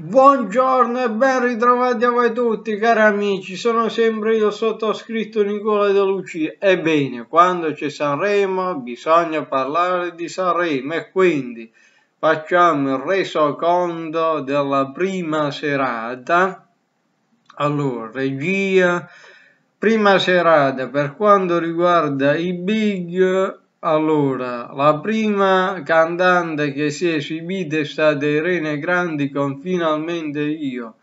Buongiorno e ben ritrovati a voi tutti cari amici, sono sempre io sottoscritto Nicola De Lucia. Ebbene, quando c'è Sanremo bisogna parlare di Sanremo e quindi facciamo il resoconto della prima serata. Allora, regia, prima serata per quanto riguarda i big allora, la prima cantante che si è esibita è stata Irene Grandi con Finalmente Io,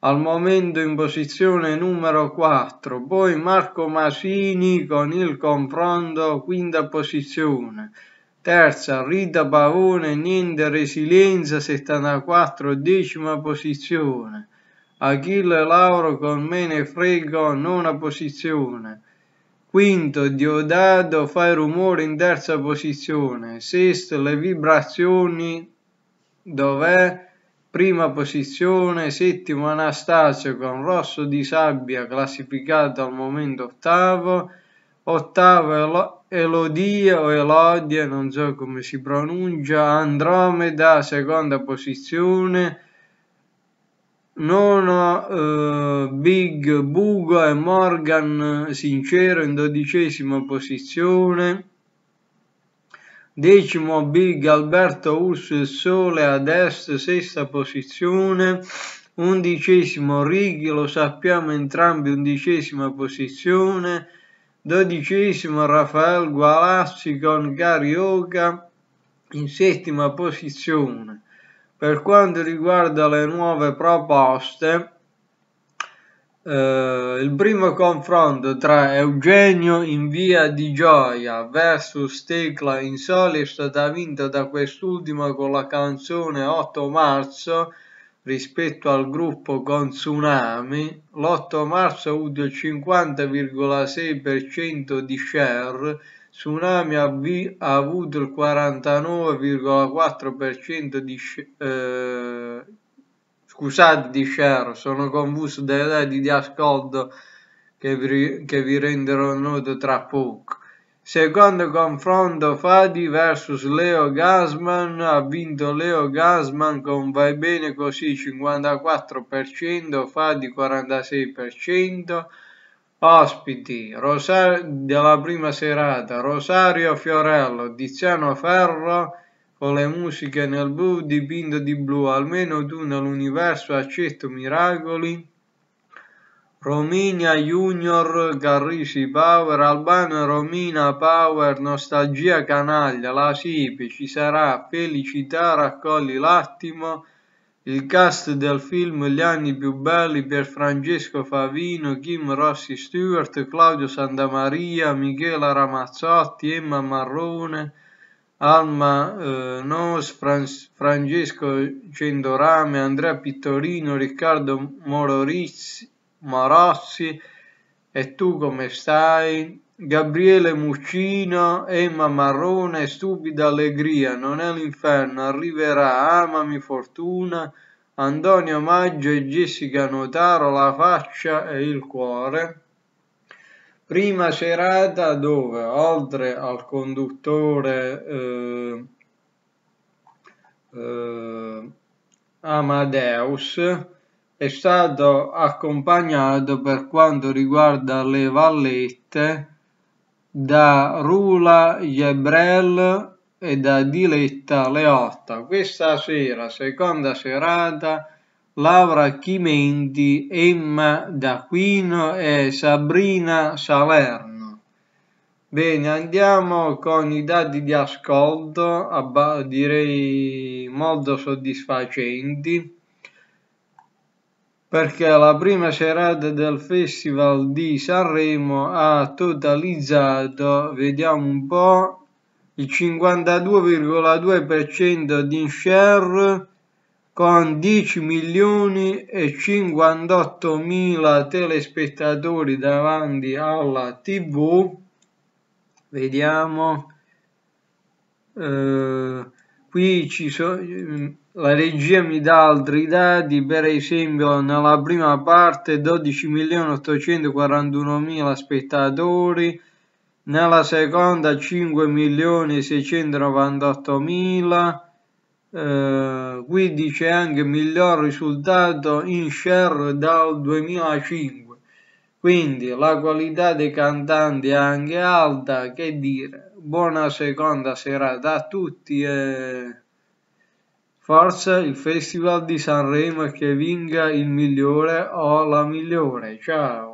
al momento in posizione numero 4, poi Marco Masini con Il Confronto, quinta posizione, terza Rita Pavone, Niente Resilienza, 74, decima posizione, Achille Lauro con Me ne frego, nona posizione, Quinto, Diodato fa il rumore in terza posizione. Sesto, le vibrazioni, dov'è? Prima posizione. Settimo, Anastasio con Rosso di Sabbia, classificato al momento ottavo. Ottavo, Elo Elodia o Elodia, non so come si pronuncia. Andromeda, seconda posizione nona eh, Big Buga e Morgan Sincero in dodicesima posizione decimo Big Alberto Urso e Sole ad est sesta posizione undicesimo Righi lo sappiamo entrambi undicesima posizione dodicesimo Rafael Gualassi con Carioca in settima posizione per quanto riguarda le nuove proposte, eh, il primo confronto tra Eugenio in via di gioia versus Tecla in soli è stata vinta da quest'ultima con la canzone 8 marzo rispetto al gruppo con Tsunami, l'8 marzo ha avuto il 50,6% di share Tsunami ha, avuto il 49,4% di, eh, scusate, di share, sono confuso dai dati di ascolto che vi, che vi renderò noto tra poco. Secondo confronto Fadi vs Leo Gasman ha vinto Leo Gasman con vai bene così 54%, Fadi 46%, Ospiti, Rosario della prima serata, Rosario Fiorello, Tiziano Ferro con le musiche nel blu dipinto di blu, almeno tu nell'universo accetto miracoli, Romina Junior, Carrisi Power, Albano Romina Power, Nostalgia Canaglia, La Sipi, ci sarà, Felicità, Raccogli l'attimo, il cast del film Gli anni più belli per Francesco Favino, Kim Rossi Stewart, Claudio Santamaria, Michela Ramazzotti, Emma Marrone, Alma eh, Nos, Fran Francesco Cendorame, Andrea Pittorino, Riccardo Morozzi e tu come stai? Gabriele Muccino, Emma Marrone, Stupida Allegria, Non è l'inferno, Arriverà, Amami Fortuna, Antonio Maggio e Jessica Notaro, La faccia e il cuore. Prima serata dove, oltre al conduttore eh, eh, Amadeus, è stato accompagnato per quanto riguarda le vallette da Rula Jebrel e da Diletta Leotta. Questa sera, seconda serata, Laura Chimenti, Emma D'Aquino e Sabrina Salerno. Bene, andiamo con i dati di ascolto, direi molto soddisfacenti perché la prima serata del Festival di Sanremo ha totalizzato, vediamo un po', il 52,2% di share con 10 milioni e 58 mila telespettatori davanti alla tv vediamo eh, qui ci so, mm, la regia mi dà altri dati per esempio nella prima parte 12.841.000 spettatori nella seconda 5.698.000 eh, qui dice anche miglior risultato in share dal 2005 quindi la qualità dei cantanti è anche alta che dire buona seconda sera a tutti e forza il Festival di Sanremo che vinga il migliore o la migliore. Ciao!